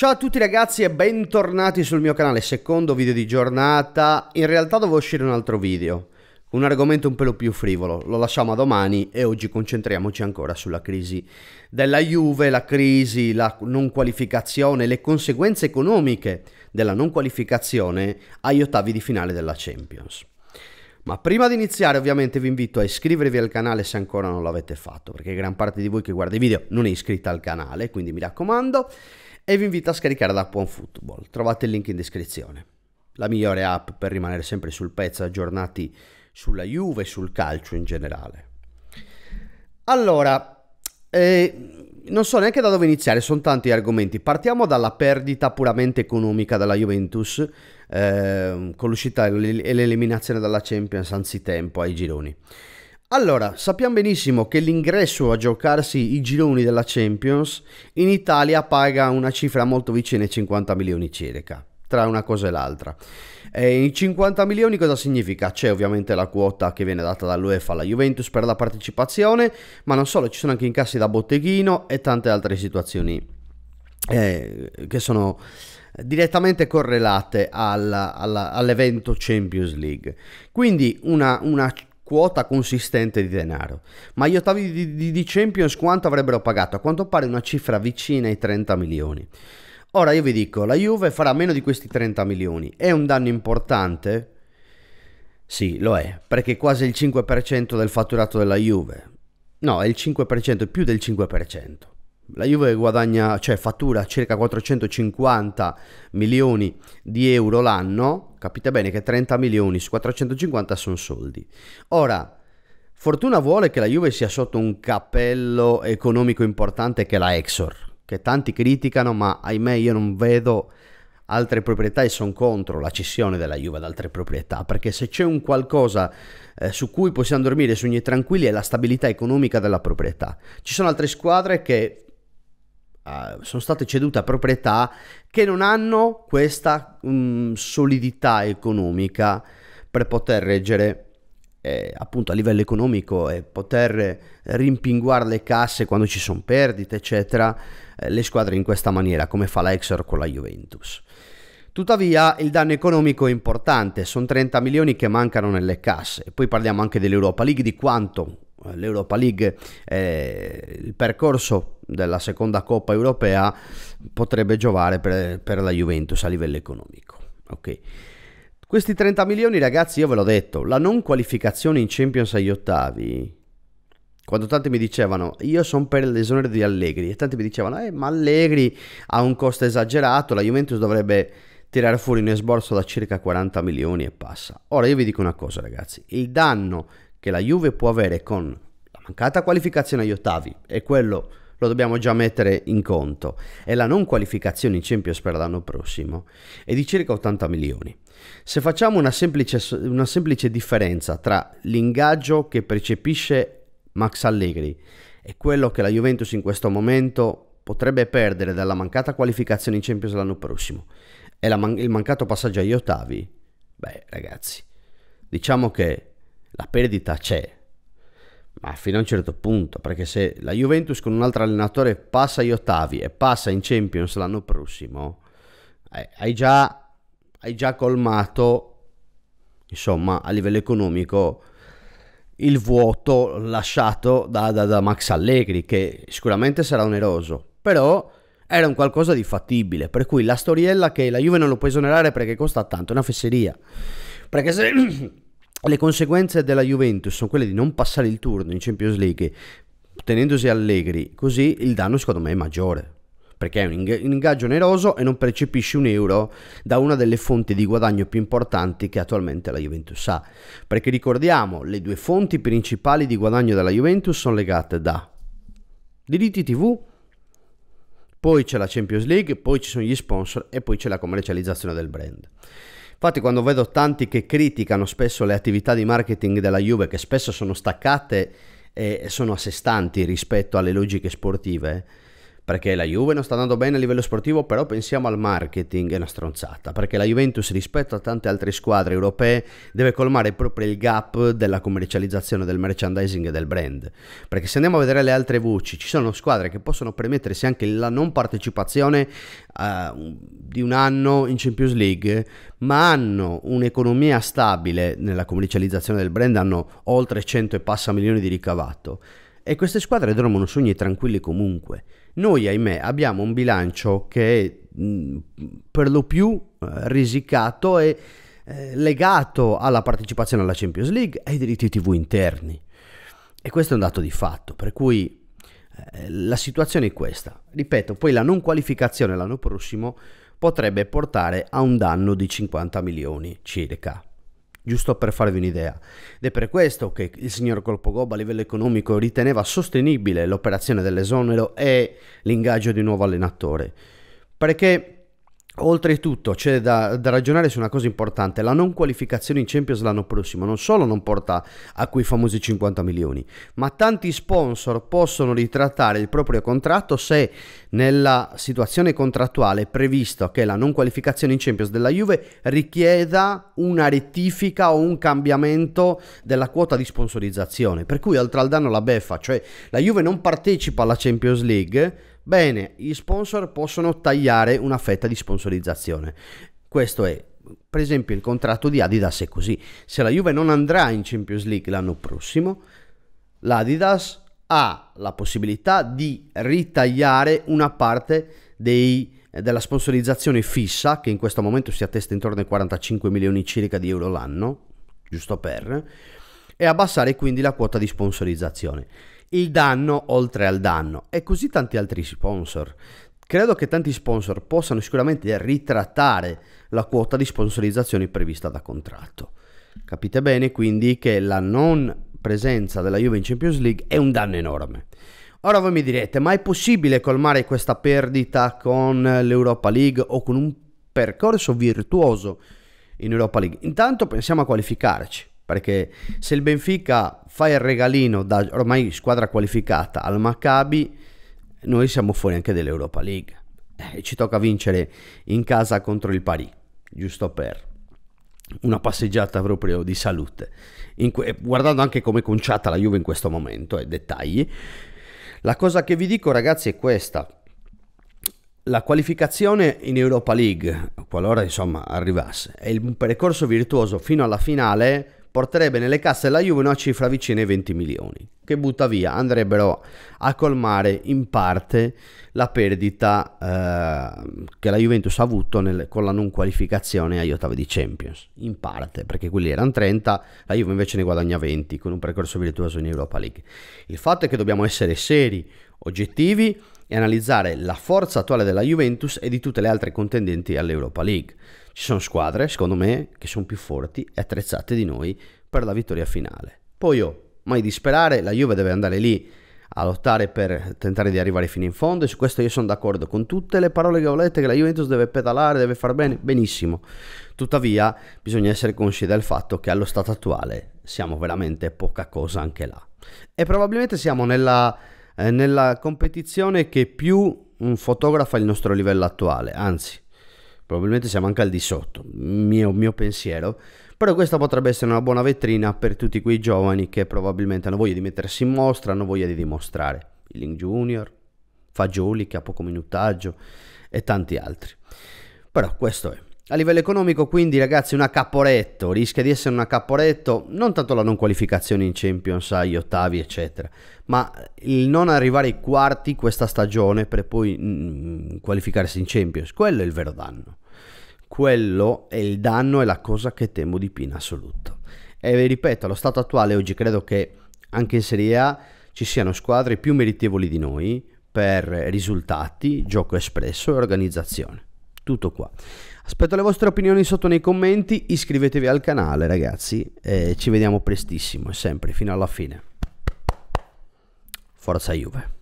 Ciao a tutti ragazzi e bentornati sul mio canale, secondo video di giornata. In realtà dovevo uscire un altro video, un argomento un pelo più frivolo, lo lasciamo a domani e oggi concentriamoci ancora sulla crisi della Juve, la crisi, la non qualificazione, le conseguenze economiche della non qualificazione agli ottavi di finale della Champions. Ma prima di iniziare ovviamente vi invito a iscrivervi al canale se ancora non l'avete fatto, perché gran parte di voi che guarda i video non è iscritta al canale, quindi mi raccomando e vi invito a scaricare l'app OneFootball. Trovate il link in descrizione. La migliore app per rimanere sempre sul pezzo aggiornati sulla Juve e sul calcio in generale. Allora, eh, non so neanche da dove iniziare, sono tanti gli argomenti. Partiamo dalla perdita puramente economica della Juventus eh, con l'uscita e l'eliminazione dalla Champions anzitempo ai gironi. Allora, sappiamo benissimo che l'ingresso a giocarsi i gironi della Champions in Italia paga una cifra molto vicina ai 50 milioni circa, tra una cosa e l'altra. E I 50 milioni cosa significa? C'è ovviamente la quota che viene data dall'UEFA alla Juventus per la partecipazione, ma non solo, ci sono anche incassi da botteghino e tante altre situazioni eh, che sono direttamente correlate al, al, all'evento Champions League. Quindi una, una quota consistente di denaro. Ma gli ottavi di, di, di Champions quanto avrebbero pagato? A quanto pare una cifra vicina ai 30 milioni. Ora io vi dico, la Juve farà meno di questi 30 milioni. È un danno importante? Sì, lo è, perché è quasi il 5% del fatturato della Juve. No, è il 5%, più del 5%. La Juve guadagna, cioè fattura circa 450 milioni di euro l'anno, Capite bene che 30 milioni su 450 sono soldi. Ora, fortuna vuole che la Juve sia sotto un cappello economico importante che è la Exor, che tanti criticano, ma ahimè io non vedo altre proprietà e sono contro la cessione della Juve ad altre proprietà, perché se c'è un qualcosa eh, su cui possiamo dormire sogni tranquilli è la stabilità economica della proprietà. Ci sono altre squadre che eh, sono state cedute a proprietà che non hanno questa um, solidità economica per poter reggere eh, appunto a livello economico e poter rimpinguare le casse quando ci sono perdite eccetera eh, le squadre in questa maniera come fa la Exor con la Juventus tuttavia il danno economico è importante sono 30 milioni che mancano nelle casse poi parliamo anche dell'Europa League di quanto eh, l'Europa League eh, il percorso della seconda Coppa europea potrebbe giovare per, per la Juventus a livello economico. Okay. Questi 30 milioni, ragazzi, io ve l'ho detto, la non qualificazione in Champions agli ottavi quando tanti mi dicevano io sono per l'esonero di Allegri e tanti mi dicevano eh, ma Allegri ha un costo esagerato la Juventus dovrebbe tirare fuori un esborso da circa 40 milioni e passa ora io vi dico una cosa ragazzi il danno che la Juve può avere con la mancata qualificazione agli ottavi è quello lo dobbiamo già mettere in conto, è la non qualificazione in Champions per l'anno prossimo, è di circa 80 milioni. Se facciamo una semplice, una semplice differenza tra l'ingaggio che percepisce Max Allegri e quello che la Juventus in questo momento potrebbe perdere dalla mancata qualificazione in Champions l'anno prossimo e la man il mancato passaggio agli ottavi, beh ragazzi, diciamo che la perdita c'è, ma fino a un certo punto, perché se la Juventus con un altro allenatore passa agli ottavi e passa in Champions l'anno prossimo, eh, hai già, hai già colmato, insomma, a livello economico il vuoto lasciato da, da, da Max Allegri, che sicuramente sarà oneroso, però era un qualcosa di fattibile, per cui la storiella che la Juve non lo può esonerare perché costa tanto è una fesseria, perché se... Le conseguenze della Juventus sono quelle di non passare il turno in Champions League tenendosi allegri, così il danno secondo me è maggiore perché è un, ingaggio oneroso e non percepisci un euro da una delle fonti di guadagno più importanti che attualmente la Juventus ha. Perché ricordiamo, le due fonti principali di guadagno della Juventus sono legate da diritti TV, poi c'è la Champions League, poi ci sono gli sponsor e poi c'è la commercializzazione del brand. Infatti quando vedo tanti che criticano spesso le attività di marketing della Juve, che spesso sono staccate e sono a sé stanti rispetto alle logiche sportive, perché la Juve non sta andando bene a livello sportivo, però pensiamo al marketing, è una stronzata, perché la Juventus rispetto a tante altre squadre europee deve colmare proprio il gap della commercializzazione, del merchandising e del brand, perché se andiamo a vedere le altre voci, ci sono squadre che possono permettersi anche la non partecipazione uh, di un anno in Champions League, ma hanno un'economia stabile nella commercializzazione del brand, hanno oltre 100 e passa milioni di ricavato. E queste squadre dormono sogni tranquilli comunque. Noi, ahimè, abbiamo un bilancio che è per lo più eh, risicato e eh, legato alla partecipazione alla Champions League e ai diritti TV interni. E questo è un dato di fatto, per cui eh, la situazione è questa. Ripeto, poi la non qualificazione l'anno prossimo potrebbe portare a un danno di 50 milioni circa giusto per farvi un'idea. Ed è per questo che il signor Colpogoba a livello economico riteneva sostenibile l'operazione dell'esonero e l'ingaggio di un nuovo allenatore, perché Oltretutto c'è da, da, ragionare su una cosa importante, la non qualificazione in Champions l'anno prossimo non solo non porta a quei famosi 50 milioni, ma tanti sponsor possono ritrattare il proprio contratto se nella situazione contrattuale è previsto che la non qualificazione in Champions della Juve richieda una rettifica o un cambiamento della quota di sponsorizzazione, per cui oltre al danno la beffa, cioè la Juve non partecipa alla Champions League, Bene, gli sponsor possono tagliare una fetta di sponsorizzazione. Questo è per esempio il contratto di Adidas è così. Se la Juve non andrà in Champions League l'anno prossimo, l'Adidas ha la possibilità di ritagliare una parte dei, della sponsorizzazione fissa, che in questo momento si attesta intorno ai 45 milioni circa di euro l'anno, giusto per, e abbassare quindi la quota di sponsorizzazione il danno oltre al danno e così tanti altri sponsor. Credo che tanti sponsor possano sicuramente ritrattare la quota di sponsorizzazioni prevista da contratto. Capite bene quindi che la non presenza della Juve in Champions League è un danno enorme. Ora voi mi direte, ma è possibile colmare questa perdita con l'Europa League o con un percorso virtuoso in Europa League? Intanto pensiamo a qualificarci perché se il Benfica fa il regalino da ormai squadra qualificata al Maccabi, noi siamo fuori anche dell'Europa League eh, e ci tocca vincere in casa contro il Paris, giusto per una passeggiata proprio di salute. Que- guardando anche come è conciata la Juve in questo momento e eh, dettagli, la cosa che vi dico ragazzi è questa. La qualificazione in Europa League, qualora insomma arrivasse, è un percorso virtuoso fino alla finale porterebbe nelle casse della Juve una cifra vicina ai 20 milioni, che butta via, andrebbero a colmare in parte la perdita eh, che la Juventus ha avuto nel, con la non qualificazione agli ottavi di Champions, in parte, perché quelli erano 30, la Juve invece ne guadagna 20 con un percorso virtuoso in Europa League. Il fatto è che dobbiamo essere seri, oggettivi e analizzare la forza attuale della Juventus e di tutte le altre contendenti all'Europa League. Ci sono squadre, secondo me, che sono più forti e attrezzate di noi per la vittoria finale. Poi, oh, mai disperare, la Juve deve andare lì a lottare per tentare di arrivare fino in fondo e su questo io sono d'accordo con tutte le parole che ho letto che la Juventus deve pedalare, deve far bene, benissimo. Tuttavia bisogna essere consci del fatto che allo stato attuale siamo veramente poca cosa anche là. E probabilmente siamo nella eh, nella competizione che più fotografa il nostro livello attuale, anzi probabilmente siamo anche al di sotto, mio, mio pensiero, però questa potrebbe essere una buona vetrina per tutti quei giovani che probabilmente hanno voglia di mettersi in mostra, hanno voglia di dimostrare, il Link Junior, Fagioli che ha poco minutaggio e tanti altri. Però questo è. A livello economico quindi ragazzi una capporetto, rischia di essere una capporetto non tanto la non qualificazione in Champions agli ottavi eccetera, ma il non arrivare ai quarti questa stagione per poi mh, mm, mm, qualificarsi in Champions, quello è il vero danno. Quello è il danno e la cosa che temo di più in assoluto. E vi ripeto, allo stato attuale oggi credo che anche in Serie A ci siano squadre più meritevoli di noi per risultati, gioco espresso e organizzazione. Tutto qua. Aspetto le vostre opinioni sotto nei commenti, iscrivetevi al canale ragazzi e ci vediamo prestissimo, sempre fino alla fine. Forza Juve.